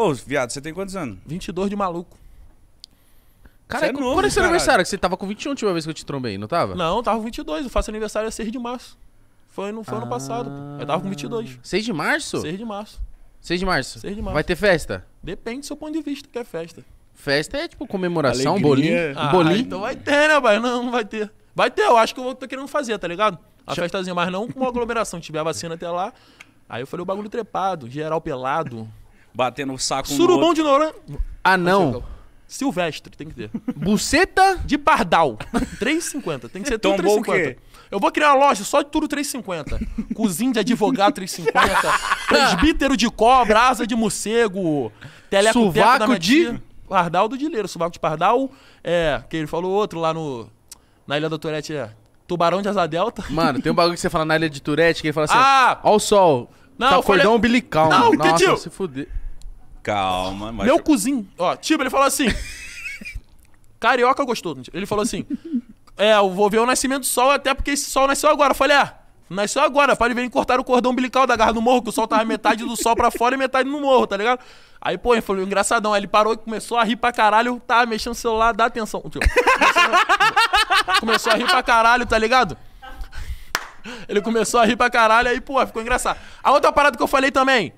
Ô, viado, você tem quantos anos? 22 de maluco. Cara, é, é novo, quando é seu aniversário? Que você tava com 21 a última vez que eu te trombei, não tava? Não, tava com 22. Eu faço aniversário 6 é de março. Foi no, foi ano ah. passado. Eu tava com 22. 6 de março? 6 de março. 6 de março? 6 de março. Vai ter festa? Depende do seu ponto de vista, que é festa. Festa é tipo comemoração, Alegria. bolinho. Ah, bolinho. então vai ter, né, pai? Não, não vai ter. Vai ter, eu acho que eu tô querendo fazer, tá ligado? A festazinha, mas não com uma aglomeração. Tiver a vacina até lá. Aí eu falei o bagulho trepado, geral pelado batendo o saco Surubão no de Noronha. Ah, não. Silvestre, tem que ter. Buceta? De Pardal. 3,50. Tem que ser tudo 3,50. Eu vou criar uma loja só de tudo 3,50. Cozinha de advogado 3,50. Presbítero de cobra, asa de morcego. Teleco de... Pardal do Dileiro. suvaco de Pardal. É, que ele falou outro lá no... Na Ilha da tourette é... Tubarão de Asa Delta. Mano, tem um bagulho que você fala na Ilha de Turete, que ele fala assim... Ah! Ó o sol. Não, tá cordão falei... umbilical. Não, Nossa, pediu. se fuder. Calma, mas. Meu cozinho. Ó, tipo, ele falou assim. Carioca é gostou. Ele falou assim: É, eu vou ver o nascimento do sol, até porque esse sol nasceu agora. Eu falei: É, nasceu agora. Pode vir cortar o cordão umbilical da garra do morro, que o sol tava metade do sol pra fora e metade no morro, tá ligado? Aí, pô, ele falou: Engraçadão. Aí ele parou e começou a rir pra caralho. Tava tá mexendo no celular, dá atenção. Tipo, começou a rir pra caralho, tá ligado? Ele começou a rir pra caralho, aí, pô, ficou engraçado. A outra parada que eu falei também.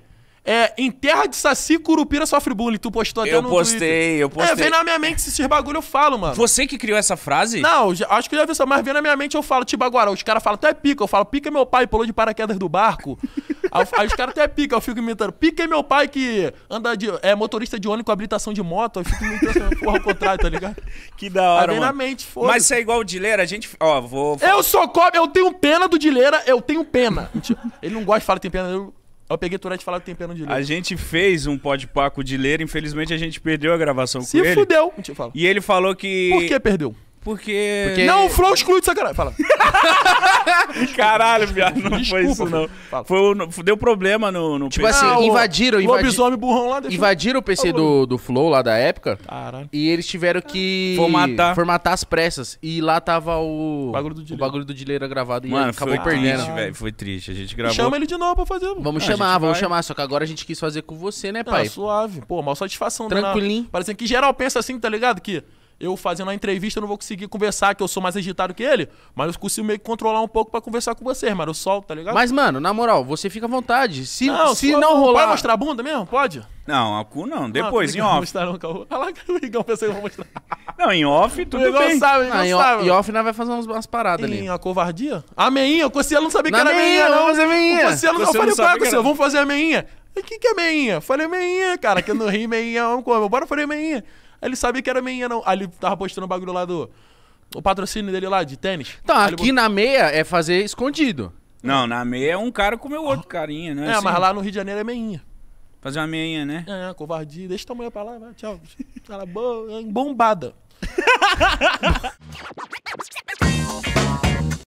É, em terra de saci, curupira sofre bullying. Tu postou até eu no postei, Twitter. Eu postei, eu postei. É, vem na minha mente esses bagulho, eu falo, mano. Você que criou essa frase? Não, já, acho que já vi isso, mas vem na minha mente, eu falo, tipo, agora, Os caras falam, tu é pica. Eu falo, pica meu pai, pulou de paraquedas do barco. aí, aí, os caras até pica, eu fico imitando. Pica é meu pai que anda de... É motorista de ônibus com habilitação de moto. Eu fico imitando, porra, ao contrário, tá ligado? Que da hora, aí vem na mente, foda Mas você é igual o Dileira, a gente... Ó, vou... Eu sou cobra, eu tenho pena do Dileira, eu tenho pena. Ele não gosta de falar que tem pena. Eu, eu peguei Tourette e falava pena de ler. A gente fez um podpaco de ler, infelizmente a gente perdeu a gravação Se com ele. Se fudeu. E ele falou que. Por que perdeu? Porque... Porque... Não, o Flow exclui de sacanagem. Fala. Caralho, viado, não Desculpa, foi isso, não. Foi, o- deu problema no, no Tipo PC. assim, ah, o invadiram, invadiram, Lobisomem burrão lá invadiram o PC tá do, do Flow lá da época. Caralho. E eles tiveram que Formatar. formatar as pressas. E lá tava o. Bagulho do o bagulho do Dileira gravado e Mano, acabou foi perdendo. triste, velho. Foi triste. A gente gravou. Chama ele de novo pra fazer. mano. Vamos Ah, chamar, vamos vai. chamar. Só que agora a gente quis fazer com você, né, Ah, pai? suave. Pô, mal satisfação. Tranquilinho. Parecendo que geral pensa assim, tá ligado? Que eu fazendo a entrevista, eu não vou conseguir conversar, que eu sou mais agitado que ele, mas eu consigo meio que controlar um pouco para conversar com vocês, mano. Eu solto, tá ligado? Mas, mano, na moral, você fica à vontade. Se não, se não rolar. Pode mostrar a bunda mesmo? Pode? Não, a cu não. Ah, Depois, em off. Mostrar, não, Olha lá que o Igão pensou que eu vou mostrar. Não, em off, tudo Igão bem. Sabe, ah, em, sabe. em off, nós vai fazer umas, umas paradas em, ali. a covardia? A meinha, o Cossielo não sabia na que era meinha, meinha não. Vamos fazer meinha. O Cossielo não, eu falei, não cara, vamos fazer a meinha. O que, que é meinha? Falei meinha, cara, que eu não ri meinha como. Bora fazer meinha ele sabia que era meia não. Aí ele tava postando o bagulho lá do. O patrocínio dele lá, de tênis. Então, Aí aqui na meia é fazer escondido. Não, na meia é um cara com o outro ah. carinha, né? É, assim, mas lá no Rio de Janeiro é meinha. Fazer uma meinha, né? É, é, covardia. Deixa tua mulher pra lá, vai, tchau. Ela é é bombada.